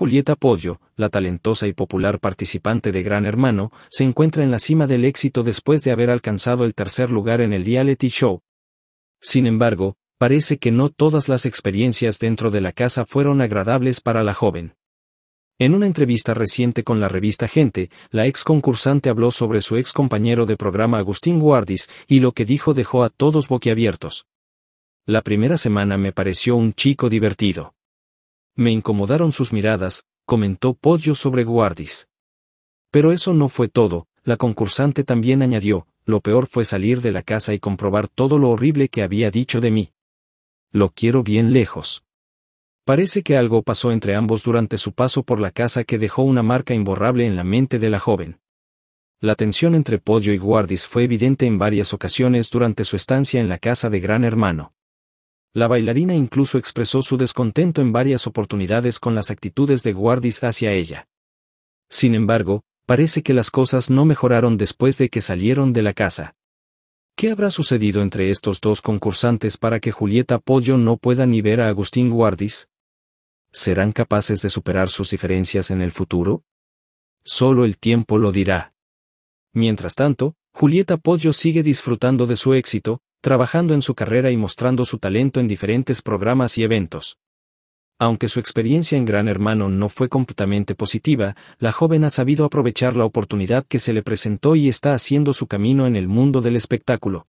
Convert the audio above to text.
Julieta Podio, la talentosa y popular participante de Gran Hermano, se encuentra en la cima del éxito después de haber alcanzado el tercer lugar en el reality show. Sin embargo, parece que no todas las experiencias dentro de la casa fueron agradables para la joven. En una entrevista reciente con la revista Gente, la ex concursante habló sobre su ex compañero de programa Agustín Guardis y lo que dijo dejó a todos boquiabiertos. La primera semana me pareció un chico divertido. Me incomodaron sus miradas, comentó Podio sobre Guardis. Pero eso no fue todo, la concursante también añadió, lo peor fue salir de la casa y comprobar todo lo horrible que había dicho de mí. Lo quiero bien lejos. Parece que algo pasó entre ambos durante su paso por la casa que dejó una marca imborrable en la mente de la joven. La tensión entre Podio y Guardis fue evidente en varias ocasiones durante su estancia en la casa de Gran Hermano. La bailarina incluso expresó su descontento en varias oportunidades con las actitudes de Guardis hacia ella. Sin embargo, parece que las cosas no mejoraron después de que salieron de la casa. ¿Qué habrá sucedido entre estos dos concursantes para que Julieta Pollo no pueda ni ver a Agustín Guardis? ¿Serán capaces de superar sus diferencias en el futuro? Solo el tiempo lo dirá. Mientras tanto, Julieta Pollo sigue disfrutando de su éxito, trabajando en su carrera y mostrando su talento en diferentes programas y eventos. Aunque su experiencia en Gran Hermano no fue completamente positiva, la joven ha sabido aprovechar la oportunidad que se le presentó y está haciendo su camino en el mundo del espectáculo.